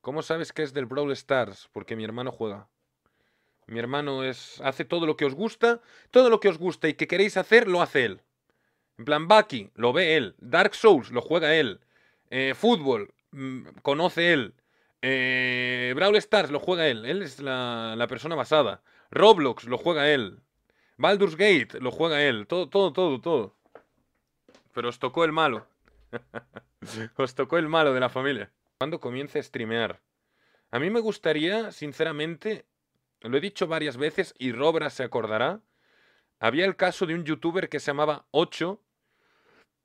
¿Cómo sabes que es del Brawl Stars? Porque mi hermano juega. Mi hermano es hace todo lo que os gusta, todo lo que os gusta y que queréis hacer lo hace él. En plan Bucky lo ve él, Dark Souls lo juega él, eh, fútbol mm, conoce él, eh, Brawl Stars lo juega él, él es la, persona basada, Roblox lo juega él, Baldur's Gate lo juega él, todo, todo, todo, todo. Pero os tocó el malo. os tocó el malo de la familia cuando comience a streamear. A mí me gustaría, sinceramente, lo he dicho varias veces y Robra se acordará, había el caso de un youtuber que se llamaba 8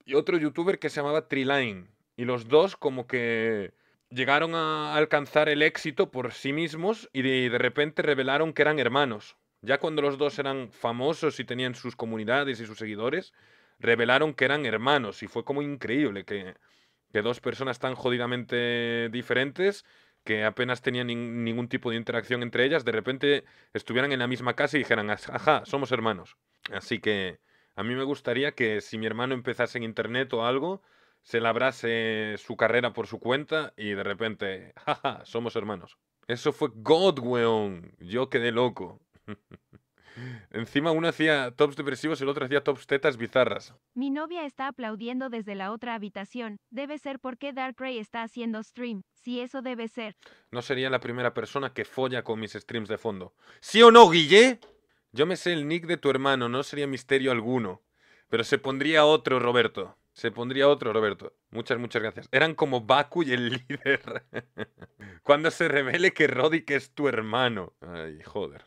y otro youtuber que se llamaba Triline. Y los dos como que llegaron a alcanzar el éxito por sí mismos y de, repente revelaron que eran hermanos. Ya cuando los dos eran famosos y tenían sus comunidades y sus seguidores, revelaron que eran hermanos y fue como increíble que que dos personas tan jodidamente diferentes que apenas tenían ningún tipo de interacción entre ellas, de repente estuvieran en la misma casa y dijeran, ajá, somos hermanos. Así que a mí me gustaría que si mi hermano empezase en internet o algo, se labrase su carrera por su cuenta y de repente, jaja, somos hermanos. Eso fue God, Yo quedé loco. Encima uno hacía tops depresivos y el otro hacía tops tetas bizarras. Mi novia está aplaudiendo desde la otra habitación. Debe ser porque Darkrai está haciendo stream. Si eso debe ser. No sería la primera persona que folla con mis streams de fondo. ¿Sí o no, Guille? Yo me sé el nick de tu hermano, no sería misterio alguno. Pero se pondría otro, Roberto. Se pondría otro, Roberto. Muchas, muchas gracias. Eran como Baku y el líder. Cuando se revele que que es tu hermano. Ay, joder.